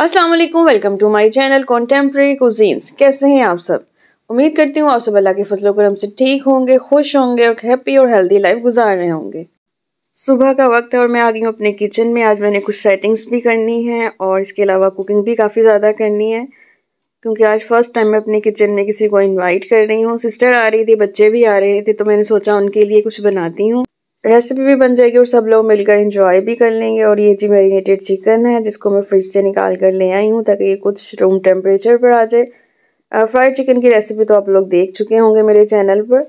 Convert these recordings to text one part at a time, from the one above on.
Aslam welcome to my channel contemporary cuisines कैसे हैं आप सब उम्मीद करती हूँ आप सब अल्लाह के फसलों को हमसे ठीक होंगे खुश होंगे और हैप्पी और हेल्दी लाइफ गुजार रहे होंगे सुबह का वक्त है और मैं आ गई हूँ अपने किचन में आज मैंने कुछ सेटिंग्स भी करनी है और इसके अलावा कुकिंग भी काफ़ी ज़्यादा करनी है क्योंकि आज फर्स्ट टाइम मैं अपने किचन में किसी को इन्वाइट कर रही हूँ सिस्टर आ रही थी बच्चे भी आ रहे थे तो मैंने सोचा उनके लिए कुछ बनाती हूँ रेसिपी भी बन जाएगी और सब लोग मिलकर इंजॉय भी कर लेंगे और ये जी मैरिनेटेड चिकन है जिसको मैं फ्रिज से निकाल कर ले आई हूँ ताकि ये कुछ रूम टेम्परेचर पर आ जाए फ्राइड चिकन की रेसिपी तो आप लोग देख चुके होंगे मेरे चैनल पर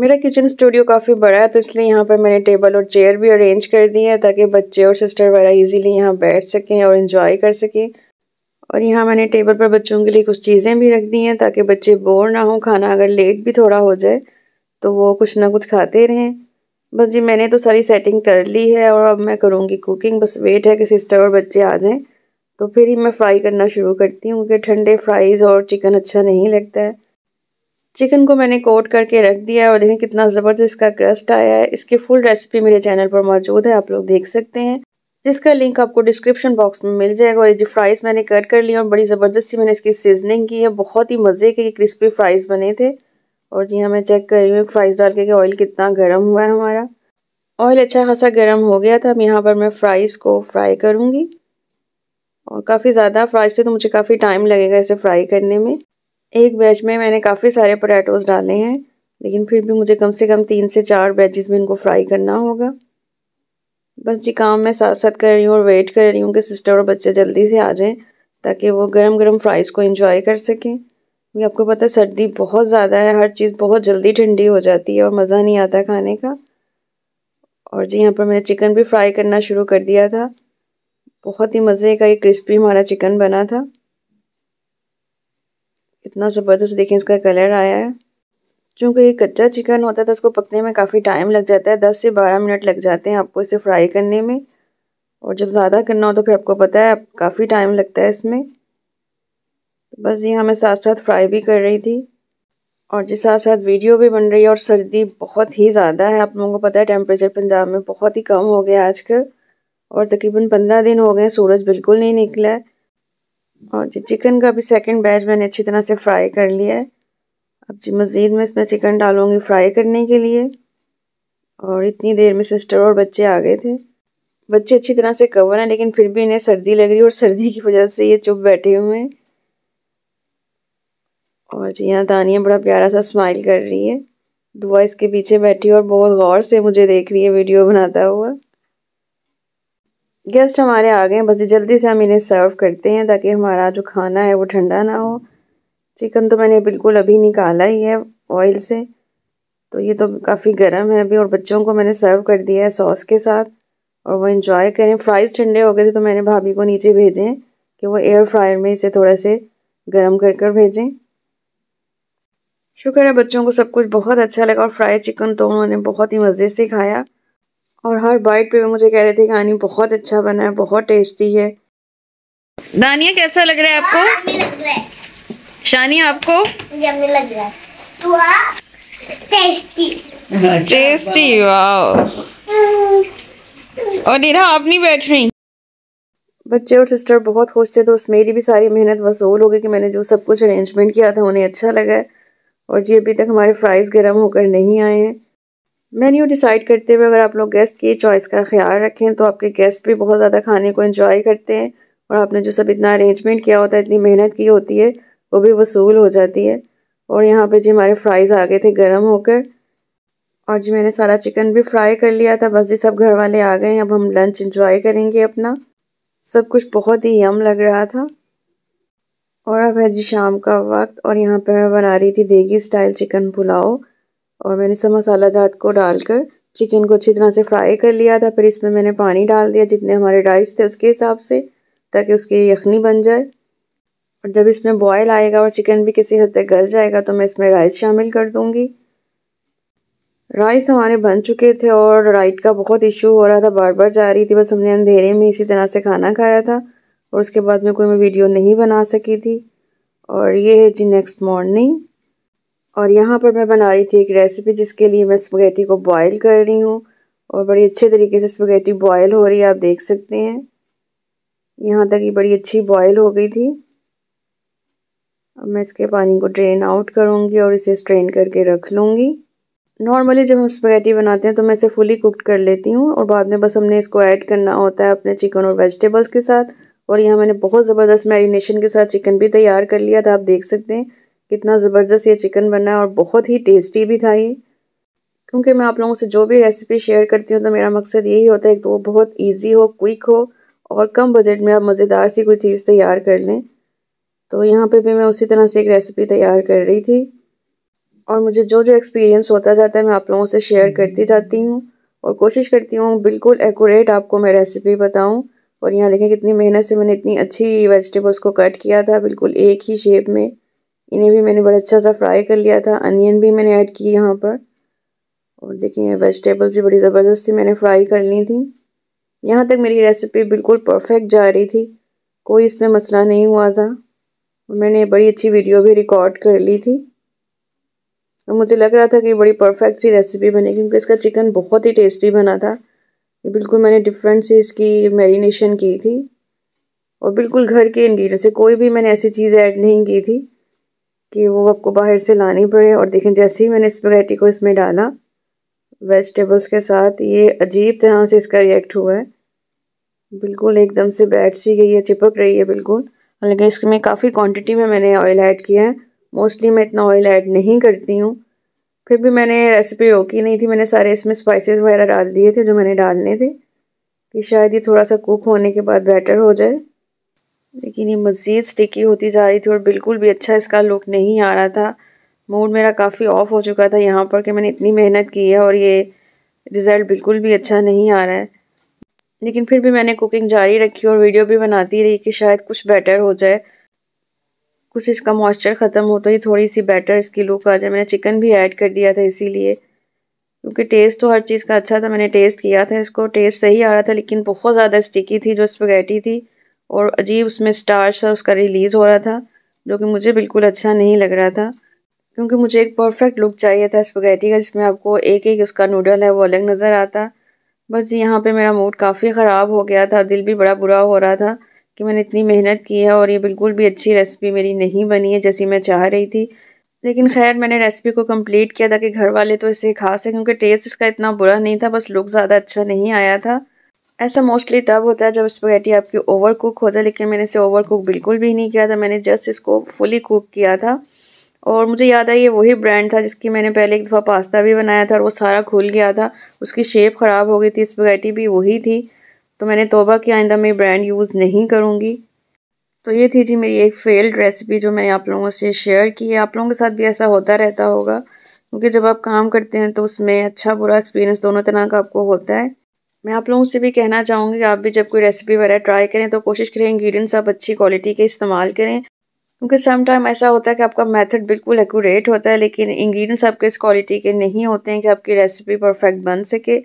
मेरा किचन स्टूडियो काफ़ी बड़ा है तो इसलिए यहाँ पर मैंने टेबल और चेयर भी अरेंज कर दी है ताकि बच्चे और सिस्टर वगैरह ईज़िली यहाँ बैठ सकें और इन्जॉय कर सकें और यहाँ मैंने टेबल पर बच्चों के लिए कुछ चीज़ें भी रख दी हैं ताकि बच्चे बोर ना हों खाना अगर लेट भी थोड़ा हो जाए तो वो कुछ ना कुछ खाते रहें बस जी मैंने तो सारी सेटिंग कर ली है और अब मैं करूँगी कुकिंग बस वेट है कि सिस्टर और बच्चे आ जाएं तो फिर ही मैं फ्राई करना शुरू करती हूँ क्योंकि ठंडे फ्राइज़ और चिकन अच्छा नहीं लगता है चिकन को मैंने कोट करके रख दिया है और देखें कितना ज़बरदस्त इसका क्रस्ट आया है इसकी फुल रेसिपी मेरे चैनल पर मौजूद है आप लोग देख सकते हैं जिसका लिंक आपको डिस्क्रिप्शन बॉक्स में मिल जाएगा और ये जो फ्राइज़ मैंने कट कर लिया और बड़ी ज़बरदस्ती मैंने इसकी सीजनिंग की है बहुत ही मज़े के क्रिस्पी फ्राइज़ बने थे और जी हाँ मैं चेक कर रही हूँ फ्राइज़ डाल के कि ऑयल कितना गर्म हुआ है हमारा ऑयल अच्छा खासा गर्म हो गया था अब यहाँ पर मैं फ्राइज़ को फ्राई करूँगी और काफ़ी ज़्यादा फ्राइज़ से तो मुझे काफ़ी टाइम लगेगा इसे फ्राई करने में एक बैच में मैंने काफ़ी सारे पोटैटोज़ डाले हैं लेकिन फिर भी मुझे कम से कम तीन से चार बैचेज़ में इनको फ्राई करना होगा बस जी काम मैं साथ साथ कर रही हूँ और वेट कर रही हूँ कि सिस्टर और बच्चे जल्दी से आ जाएँ ताकि वो गर्म गर्म फ्राइज़ को इंजॉय कर सकें क्योंकि आपको पता है सर्दी बहुत ज़्यादा है हर चीज़ बहुत जल्दी ठंडी हो जाती है और मज़ा नहीं आता खाने का और जी यहाँ पर मैंने चिकन भी फ्राई करना शुरू कर दिया था बहुत ही मज़े का ये क्रिस्पी हमारा चिकन बना था इतना ज़बरदस्त देखें इसका कलर आया है चूँकि ये कच्चा चिकन होता था उसको तो इसको पकने में काफ़ी टाइम लग जाता है दस से बारह मिनट लग जाते हैं आपको इसे फ्राई करने में और जब ज़्यादा करना हो तो फिर आपको पता है काफ़ी टाइम लगता है इसमें तो बस ये हमें साथ साथ फ्राई भी कर रही थी और जिस साथ साथ वीडियो भी बन रही है और सर्दी बहुत ही ज़्यादा है आप लोगों को पता है टेम्परेचर पंजाब में बहुत ही कम हो गया आजकल और तकरीबन पंद्रह दिन हो गए सूरज बिल्कुल नहीं निकला है और जी चिकन का भी सेकंड बैच मैंने अच्छी तरह से फ्राई कर लिया है अब जी मज़ीद मैं इसमें चिकन डालूँगी फ्राई करने के लिए और इतनी देर में सिस्टर और बच्चे आ गए थे बच्चे अच्छी तरह से कवर हैं लेकिन फिर भी इन्हें सर्दी लग रही है और सर्दी की वजह से ये चुप बैठे हुए हैं और जी हाँ दानिया बड़ा प्यारा सा स्माइल कर रही है दुआ इसके पीछे बैठी और बहुत गौर से मुझे देख रही है वीडियो बनाता हुआ गेस्ट हमारे आ गए बस जल्दी से हम इन्हें सर्व करते हैं ताकि हमारा जो खाना है वो ठंडा ना हो चिकन तो मैंने बिल्कुल अभी निकाला ही है ऑयल से तो ये तो काफ़ी गर्म है अभी और बच्चों को मैंने सर्व कर दिया है सॉस के साथ और वो इन्जॉय करें फ्राइज़ ठंडे हो गए थे तो मैंने भाभी को नीचे भेजें कि वो एयर फ्रायर में इसे थोड़ा से गर्म कर कर भेजें शुक्र है बच्चों को सब कुछ बहुत अच्छा लगा और फ्राई चिकन तो उन्होंने बहुत ही मज़े से खाया और हर बाइट पे वो मुझे कह रहे थे कि आनी बहुत अच्छा बना है बहुत टेस्टी है दानिया कैसा लग रहा है आपको शानी हाँ, आपको लग रहा टेस्टी हाँ, और नीरा आप नहीं बैठ रही बच्चे और सिस्टर बहुत खुश थे तो उस मेरी भी सारी मेहनत वसूल हो गई कि मैंने जो सब कुछ अरेंजमेंट किया था उन्हें अच्छा लगा है और जी अभी तक हमारे फ्राइज़ गर्म होकर नहीं आए हैं मेन्यू डिसाइड करते हुए अगर आप लोग गेस्ट की चॉइस का ख्याल रखें तो आपके गेस्ट भी बहुत ज़्यादा खाने को इन्जॉय करते हैं और आपने जो सब इतना अरेंजमेंट किया होता है इतनी मेहनत की होती है वो भी वसूल हो जाती है और यहाँ पर जी हमारे फ्राइज़ आ गए थे गर्म होकर और जी मैंने सारा चिकन भी फ्राई कर लिया था बस जी सब घर वाले आ गए हैं अब हम लंच इंजॉय करेंगे अपना सब कुछ बहुत ही यम लग रहा था और अब है जी शाम का वक्त और यहाँ पे मैं बना रही थी देगी स्टाइल चिकन पुलाव और मैंने सब मसाला जात को डालकर चिकन को अच्छी तरह से फ्राई कर लिया था फिर इसमें मैंने पानी डाल दिया जितने हमारे राइस थे उसके हिसाब से ताकि उसकी यखनी बन जाए और जब इसमें बॉयल आएगा और चिकन भी किसी हद तक गल जाएगा तो मैं इसमें राइस शामिल कर दूँगी राइस हमारे बन चुके थे और राइट का बहुत इशू हो रहा था बार बार जा रही थी बस हमने अंधेरे में इसी तरह से खाना खाया था और उसके बाद में कोई मैं वीडियो नहीं बना सकी थी और ये है जी नेक्स्ट मॉर्निंग और यहाँ पर मैं बना रही थी एक रेसिपी जिसके लिए मैं स्पगेटी को बॉयल कर रही हूँ और बड़ी अच्छे तरीके से स्पगेटी बॉयल हो रही है आप देख सकते हैं यहाँ तक ये बड़ी अच्छी बॉयल हो गई थी अब मैं इसके पानी को ड्रेन आउट करूँगी और इसे स्ट्रेन करके रख लूँगी नॉर्मली जब हम स्पगेटी बनाते हैं तो मैं इसे फुली कुक कर लेती हूँ और बाद में बस हमने इसको ऐड करना होता है अपने चिकन और वेजिटेबल्स के साथ और यहाँ मैंने बहुत ज़बरदस्त मैरिनेशन के साथ चिकन भी तैयार कर लिया था आप देख सकते हैं कितना ज़बरदस्त ये चिकन बना और बहुत ही टेस्टी भी था ये क्योंकि मैं आप लोगों से जो भी रेसिपी शेयर करती हूँ तो मेरा मकसद यही होता है कि वो बहुत ईजी हो क्विक हो और कम बजट में आप मज़ेदार सी कोई चीज़ तैयार कर लें तो यहाँ पर भी मैं उसी तरह से एक रेसिपी तैयार कर रही थी और मुझे जो जो एक्सपीरियंस होता जाता है मैं आप लोगों से शेयर करती जाती हूँ और कोशिश करती हूँ बिल्कुल एक्यूरेट आपको मैं रेसिपी बताऊँ और यहाँ देखें कितनी मेहनत से मैंने इतनी अच्छी वेजिटेबल्स को कट किया था बिल्कुल एक ही शेप में इन्हें भी मैंने बड़ा अच्छा सा फ्राई कर लिया था अनियन भी मैंने ऐड की यहाँ पर और देखिए वेजिटेबल्स भी बड़ी ज़बरदस्ती मैंने फ्राई कर ली थी यहाँ तक मेरी रेसिपी बिल्कुल परफेक्ट जा रही थी कोई इसमें मसला नहीं हुआ था और मैंने बड़ी अच्छी वीडियो भी रिकॉर्ड कर ली थी और मुझे लग रहा था कि बड़ी परफेक्ट सी रेसिपी बनेगी क्योंकि इसका चिकन बहुत ही टेस्टी बना था ये बिल्कुल मैंने डिफरेंट से इसकी मैरिनेशन की थी और बिल्कुल घर के इंग्रीडियंट से कोई भी मैंने ऐसी चीज़ ऐड नहीं की थी कि वो आपको बाहर से लानी पड़े और देखें जैसे ही मैंने स्पेगेटी को इसमें डाला वेजिटेबल्स के साथ ये अजीब तरह से इसका रिएक्ट हुआ है बिल्कुल एकदम से बैठ सी गई है चिपक रही है बिल्कुल हालांकि इसमें काफ़ी क्वांटिटी में मैंने ऑयल ऐड किया है मोस्टली मैं इतना ऑयल ऐड नहीं करती हूँ फिर भी मैंने रेसिपी रोकी नहीं थी मैंने सारे इसमें स्पाइसेस वगैरह डाल दिए थे जो मैंने डालने थे कि शायद ये थोड़ा सा कुक होने के बाद बेटर हो जाए लेकिन ये मज़ीद स्टिकी होती जा रही थी और बिल्कुल भी अच्छा इसका लुक नहीं आ रहा था मूड मेरा काफ़ी ऑफ हो चुका था यहाँ पर कि मैंने इतनी मेहनत की है और ये रिज़ल्ट बिल्कुल भी अच्छा नहीं आ रहा है लेकिन फिर भी मैंने कुकिंग जारी रखी और वीडियो भी बनाती रही कि शायद कुछ बेटर हो जाए कुछ इसका मॉइस्चर ख़त्म हो तो ये थोड़ी सी बेटर इसकी लुक आ जाए मैंने चिकन भी ऐड कर दिया था इसीलिए क्योंकि टेस्ट तो हर चीज़ का अच्छा था मैंने टेस्ट किया था इसको टेस्ट सही आ रहा था लेकिन बहुत ज़्यादा स्टिकी थी जो स्पगैटी थी और अजीब उसमें स्टार्च था उसका रिलीज़ हो रहा था जो कि मुझे बिल्कुल अच्छा नहीं लग रहा था क्योंकि मुझे एक परफेक्ट लुक चाहिए था स्पगैटी का जिसमें आपको एक एक उसका नूडल है वो अलग नज़र आता बस यहाँ पर मेरा मूड काफ़ी ख़राब हो गया था दिल भी बड़ा बुरा हो रहा था कि मैंने इतनी मेहनत की है और ये बिल्कुल भी अच्छी रेसिपी मेरी नहीं बनी है जैसी मैं चाह रही थी लेकिन खैर मैंने रेसिपी को कंप्लीट किया था कि घर वाले तो इसे खा सकें क्योंकि टेस्ट इसका इतना बुरा नहीं था बस लुक ज़्यादा अच्छा नहीं आया था ऐसा मोस्टली तब होता है जब स्पगेटी आपकी ओवर कुक हो जाए लेकिन मैंने इसे ओवर कुक बिल्कुल भी नहीं किया था मैंने जस्ट इसको फुली कुक किया था और मुझे याद है ये वही ब्रांड था जिसकी मैंने पहले एक दफ़ा पास्ता भी बनाया था और वो सारा खुल गया था उसकी शेप ख़राब हो गई थी स्पगेटी भी वही थी तो मैंने तोबा की आइंदा मैं ब्रांड यूज़ नहीं करूँगी तो ये थी जी मेरी एक फेल्ड रेसिपी जो मैंने आप लोगों से शेयर की है आप लोगों के साथ भी ऐसा होता रहता होगा क्योंकि जब आप काम करते हैं तो उसमें अच्छा बुरा एक्सपीरियंस दोनों तरह का आपको होता है मैं आप लोगों से भी कहना चाहूँगी कि आप भी जब कोई रेसिपी वगैरह ट्राई करें तो कोशिश करें इंग्रीडियंट्स आप अच्छी क्वालिटी के इस्तेमाल करें क्योंकि सम टाइम ऐसा होता है कि आपका मेथड बिल्कुल एक्यूरेट होता है लेकिन इंग्रेडिएंट्स आपके इस क्वालिटी के नहीं होते हैं कि आपकी रेसिपी परफेक्ट बन सके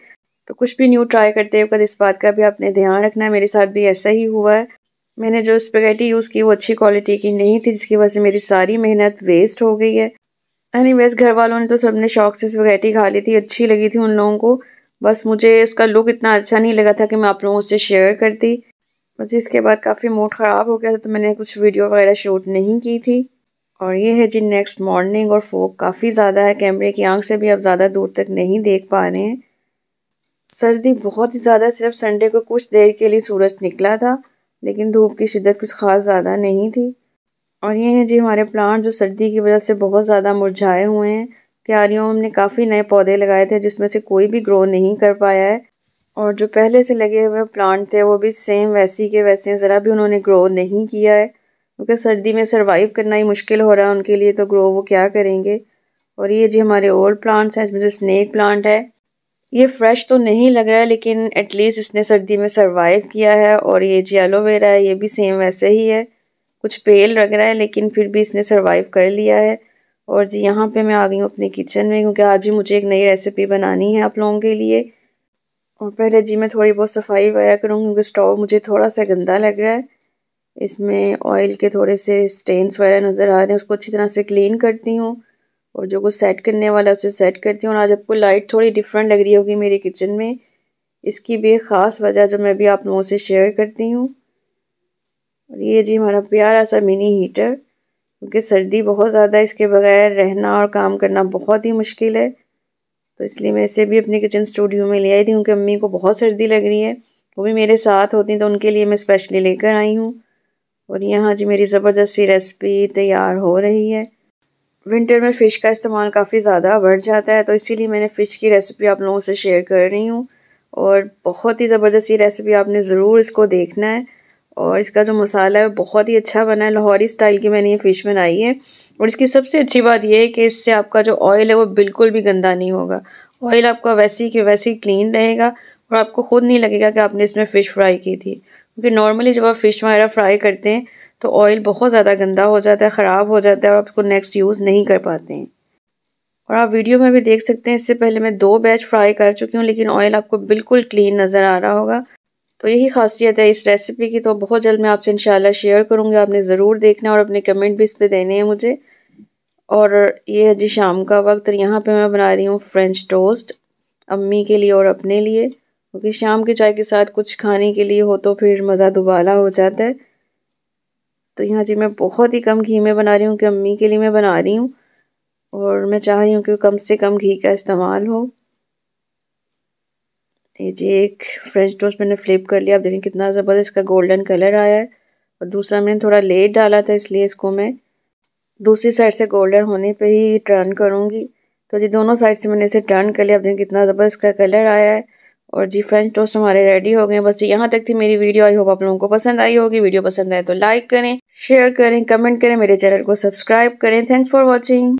तो कुछ भी न्यू ट्राई करते वक्त इस बात का भी आपने ध्यान रखना है मेरे साथ भी ऐसा ही हुआ है मैंने जो स्पेगेटी यूज़ की वो अच्छी क्वालिटी की नहीं थी जिसकी वजह से मेरी सारी मेहनत वेस्ट हो गई है यानी वेज घर वालों ने तो सबने शौक से स्पेगेटी खा ली थी अच्छी लगी थी उन लोगों को बस मुझे उसका लुक इतना अच्छा नहीं लगा था कि मैं आप लोगों से शेयर करती बस इसके बाद काफ़ी मूड ख़राब हो गया था तो मैंने कुछ वीडियो वगैरह शूट नहीं की थी और ये है जी नेक्स्ट मॉर्निंग और फोक काफ़ी ज़्यादा है कैमरे की आंख से भी आप ज़्यादा दूर तक नहीं देख पा रहे हैं सर्दी बहुत ही ज़्यादा सिर्फ संडे को कुछ देर के लिए सूरज निकला था लेकिन धूप की शिद्दत कुछ ख़ास ज़्यादा नहीं थी और ये हैं जी हमारे प्लांट जो सर्दी की वजह से बहुत ज़्यादा मुरझाए हुए हैं क्यारियों में हमने काफ़ी नए पौधे लगाए थे जिसमें से कोई भी ग्रो नहीं कर पाया है और जो पहले से लगे हुए प्लांट थे वो भी सेम वैसे के वैसे ज़रा भी उन्होंने ग्रो नहीं किया है क्योंकि सर्दी में सर्वाइव करना ही मुश्किल हो रहा है उनके लिए तो ग्रो वो क्या करेंगे और ये जी हमारे ओल्ड प्लांट्स हैं इसमें से स्नैक प्लांट है ये फ्रेश तो नहीं लग रहा है लेकिन एटलीस्ट इसने सर्दी में सरवाइव किया है और ये जी एलोवेरा है ये भी सेम वैसे ही है कुछ पेल लग रहा है लेकिन फिर भी इसने सरवाइव कर लिया है और जी यहाँ पे मैं आ गई हूँ अपने किचन में क्योंकि आज भी मुझे एक नई रेसिपी बनानी है आप लोगों के लिए और पहले जी मैं थोड़ी बहुत सफाई वाया करूँगी क्योंकि स्टोव मुझे थोड़ा सा गंदा लग रहा है इसमें ऑयल के थोड़े से स्टेन्स वगैरह नज़र आ रहे हैं उसको अच्छी तरह से क्लीन करती हूँ और जो कुछ सेट करने वाला उसे सेट करती हूँ और आज आपको लाइट थोड़ी डिफरेंट लग रही होगी मेरे किचन में इसकी भी एक ख़ास वजह जो मैं भी आप लोगों से शेयर करती हूँ और ये जी हमारा प्यारा सा मिनी हीटर क्योंकि सर्दी बहुत ज़्यादा इसके बगैर रहना और काम करना बहुत ही मुश्किल है तो इसलिए मैं इसे भी अपने किचन स्टूडियो में ले आई थी क्योंकि अम्मी को बहुत सर्दी लग रही है वो भी मेरे साथ होती हैं तो उनके लिए मैं स्पेशली लेकर आई हूँ और यहाँ जी मेरी ज़बरदस्ती रेसिपी तैयार हो रही है विंटर में फ़िश का इस्तेमाल काफ़ी ज़्यादा बढ़ जाता है तो इसीलिए मैंने फ़िश की रेसिपी आप लोगों से शेयर कर रही हूँ और बहुत ही ज़बरदस्त ये रेसिपी आपने ज़रूर इसको देखना है और इसका जो मसाला है बहुत ही अच्छा बना है लाहौरी स्टाइल की मैंने ये फ़िश बनाई है और इसकी सबसे अच्छी बात यह है कि इससे आपका जो ऑयल है वो बिल्कुल भी गंदा नहीं होगा ऑयल आपका वैसे ही कि वैसे ही क्लीन रहेगा और आपको खुद नहीं लगेगा कि आपने इसमें फ़िश फ्राई की थी क्योंकि नॉर्मली जब आप फ़िश वगैरह फ्राई करते हैं तो ऑयल बहुत ज़्यादा गंदा हो जाता है ख़राब हो जाता है और आप उसको नेक्स्ट यूज़ नहीं कर पाते हैं और आप वीडियो में भी देख सकते हैं इससे पहले मैं दो बैच फ्राई कर चुकी हूँ लेकिन ऑयल आपको बिल्कुल क्लीन नज़र आ रहा होगा तो यही खासियत है इस रेसिपी की तो बहुत जल्द मैं आपसे इंशाल्लाह शेयर करूँगी आपने ज़रूर देखना और अपने कमेंट भी इस पर देने हैं मुझे और ये है जी शाम का वक्त यहाँ पर मैं बना रही हूँ फ्रेंच टोस्ट अम्मी के लिए और अपने लिए क्योंकि शाम की चाय के साथ कुछ खाने के लिए हो तो फिर मज़ा दुबाला हो जाता है तो यहाँ जी मैं बहुत ही कम घी में बना रही हूँ कि अम्मी के लिए मैं बना रही हूँ और मैं चाह रही हूँ कि कम से कम घी का इस्तेमाल हो ये जी एक फ्रेंच टोस्ट मैंने फ्लिप कर लिया आप देखें कितना ज़बरदस्त इसका गोल्डन कलर आया है और दूसरा मैंने थोड़ा लेट डाला था इसलिए इसको मैं दूसरी साइड से गोल्डन होने पे ही टर्न करूँगी तो जी दोनों साइड से मैंने इसे टर्न कर लिया आप देखें कितना ज़बरदस्त इसका कलर आया है और जी फ्रेंच टोस्ट हमारे रेडी हो गए बस यहाँ तक थी मेरी वीडियो आई होप आप लोगों को पसंद आई होगी वीडियो पसंद आए तो लाइक करें शेयर करें कमेंट करें मेरे चैनल को सब्सक्राइब करें थैंक्स फॉर वॉचिंग